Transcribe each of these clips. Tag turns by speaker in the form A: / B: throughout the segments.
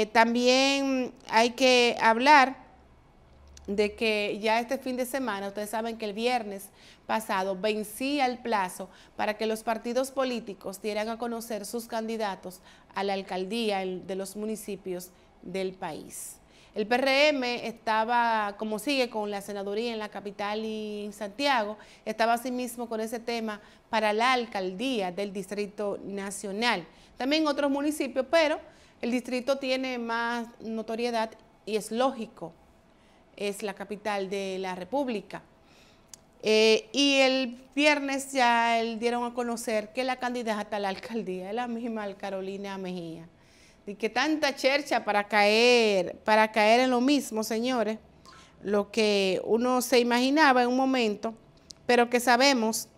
A: Eh, también hay que hablar de que ya este fin de semana, ustedes saben que el viernes pasado vencía el plazo para que los partidos políticos dieran a conocer sus candidatos a la alcaldía de los municipios del país. El PRM estaba, como sigue, con la senaduría en la capital y en Santiago, estaba asimismo con ese tema para la alcaldía del Distrito Nacional. También otros municipios, pero el distrito tiene más notoriedad y es lógico, es la capital de la República. Eh, y el viernes ya dieron a conocer que la candidata a la alcaldía es la misma Carolina Mejía. Y que tanta chercha para caer, para caer en lo mismo, señores, lo que uno se imaginaba en un momento, pero que sabemos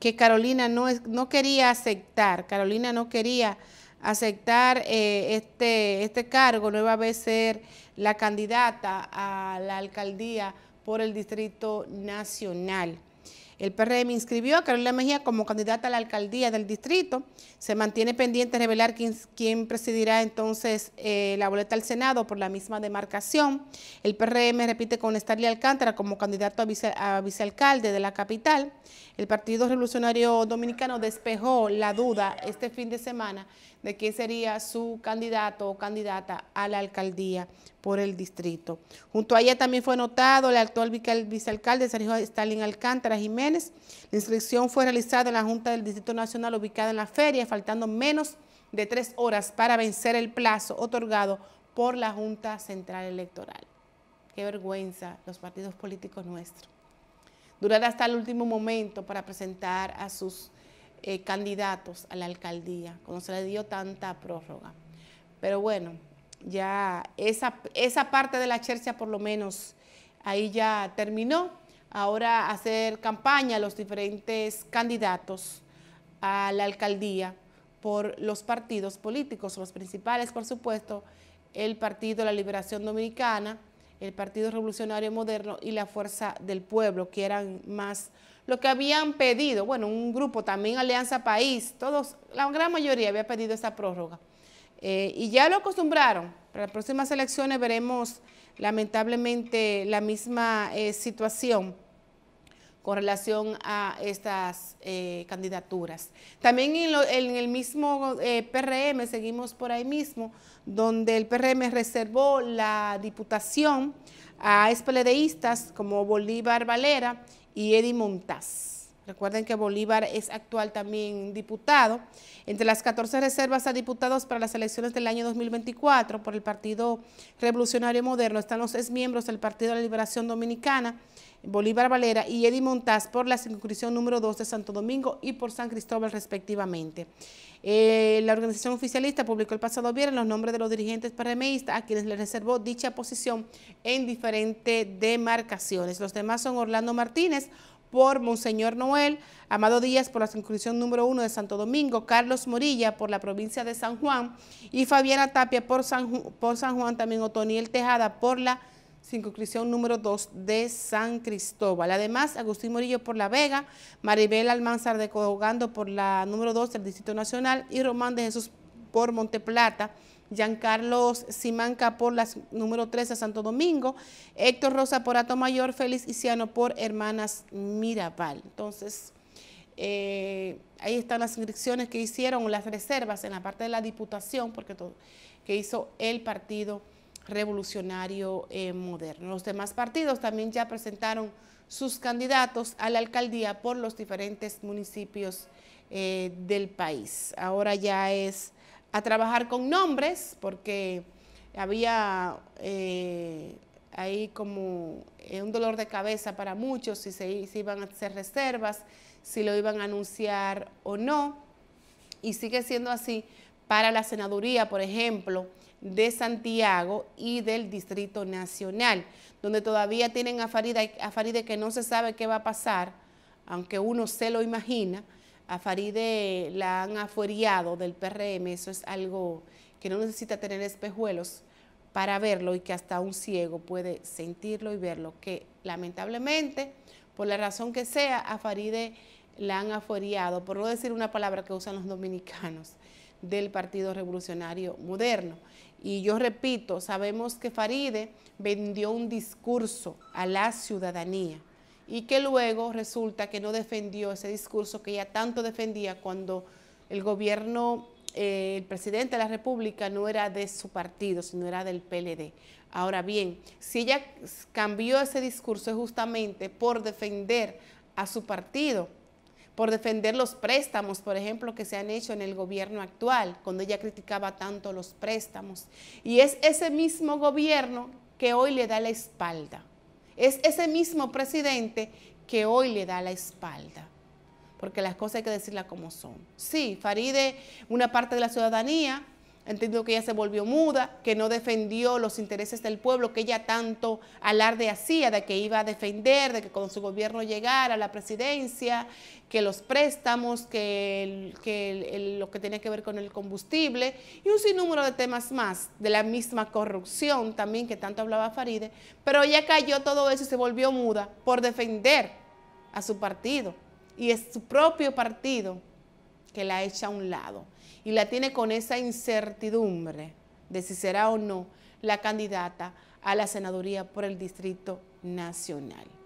A: que Carolina no, es, no quería aceptar, Carolina no quería aceptar eh, este, este cargo, nueva vez ser la candidata a la alcaldía por el Distrito Nacional. El PRM inscribió a Carolina Mejía como candidata a la alcaldía del distrito. Se mantiene pendiente revelar quién, presidirá entonces eh, la boleta al Senado por la misma demarcación. El PRM repite con Estalia Alcántara como candidato a, vicealcalde de la capital. El Partido Revolucionario Dominicano despejó la duda este fin de semana de quién sería su candidato o candidata a la alcaldía por el distrito. Junto a ella también fue notado el actual vicealcalde Sergio Stalin Alcántara Jiménez la inscripción fue realizada en la Junta del Distrito Nacional ubicada en la feria, faltando menos de tres horas para vencer el plazo otorgado por la Junta Central Electoral. Qué vergüenza los partidos políticos nuestros. Durar hasta el último momento para presentar a sus eh, candidatos a la alcaldía, cuando se le dio tanta prórroga. Pero bueno, ya esa, esa parte de la chercia por lo menos ahí ya terminó ahora hacer campaña a los diferentes candidatos a la alcaldía por los partidos políticos, los principales, por supuesto, el Partido de la Liberación Dominicana, el Partido Revolucionario Moderno y la Fuerza del Pueblo, que eran más lo que habían pedido, bueno, un grupo también, Alianza País, todos, la gran mayoría había pedido esa prórroga. Eh, y ya lo acostumbraron. Para las próximas elecciones veremos lamentablemente la misma eh, situación con relación a estas eh, candidaturas. También en, el mismo PRM, seguimos por ahí mismo, donde el PRM reservó la diputación a espeledeístas como Bolívar Valera y Eddie Montaz. Recuerden que Bolívar es actual también diputado. Entre las 14 reservas a diputados para las elecciones del año 2024 por el Partido Revolucionario Moderno están los ex miembros del Partido de la Liberación Dominicana, Bolívar Valera y Eddie Montás por la circunscripción número 2 de Santo Domingo y por San Cristóbal respectivamente. Eh, la organización oficialista publicó el pasado viernes los nombres de los dirigentes PRMistas a quienes les reservó dicha posición en diferentes demarcaciones. Los demás son Orlando Martínez, por Monseñor Noel, Amado Díaz por la circunscripción número uno de Santo Domingo, Carlos Morilla por la provincia de San Juan y Fabiana Tapia por San, Juan, también Otoniel Tejada por la circunscripción número dos de San Cristóbal. Además, Agustín Morillo por La Vega, Maribel Almanzar de Cogando por la número dos del Distrito Nacional y Román de Jesús por Monteplata. Carlos Simanca por las número 13 Santo Domingo, Héctor Rosa por Ato Mayor, Félix Isiano por Hermanas Mirabal. Entonces, eh, ahí están las inscripciones que hicieron, las reservas en la parte de la diputación, porque todo, que hizo el Partido Revolucionario eh, Moderno. Los demás partidos también ya presentaron sus candidatos a la alcaldía por los diferentes municipios eh, del país. Ahora ya es a trabajar con nombres porque había eh, ahí como eh, un dolor de cabeza para muchos si, se, iban a hacer reservas, si lo iban a anunciar o no. Y sigue siendo así para la senaduría, por ejemplo, de Santiago y del Distrito Nacional, donde todavía tienen a Faride, a Faride que no se sabe qué va a pasar, aunque uno se lo imagina, a Faride eh, la han afueriado del PRM, eso es algo que no necesita tener espejuelos para verlo y que hasta un ciego puede sentirlo y verlo, que lamentablemente, por la razón que sea, a Faride eh, la han afueriado, por no decir una palabra que usan los dominicanos, del Partido Revolucionario Moderno. Y yo repito, sabemos que Faride eh, vendió un discurso a la ciudadanía y que luego resulta que no defendió ese discurso que ella tanto defendía cuando el gobierno, eh, el presidente de la República no era de su partido, sino era del PLD. Ahora bien, si ella cambió ese discurso es justamente por defender a su partido, por defender los préstamos, por ejemplo, que se han hecho en el gobierno actual, cuando ella criticaba tanto los préstamos. Y es ese mismo gobierno que hoy le da la espalda. Es ese mismo presidente que hoy le da la espalda. Porque las cosas hay que decirlas como son. Sí, Faride, una parte de la ciudadanía Entiendo que ella se volvió muda, que no defendió los intereses del pueblo que ella tanto alarde hacía de que iba a defender, de que con su gobierno llegara a la presidencia, que los préstamos, que, lo que tenía que ver con el combustible y un sinnúmero de temas más, de la misma corrupción también que tanto hablaba Faride, pero ella cayó todo eso y se volvió muda por defender a su partido y es su propio partido que la echa a un lado y la tiene con esa incertidumbre de si será o no la candidata a la senaduría por el Distrito Nacional.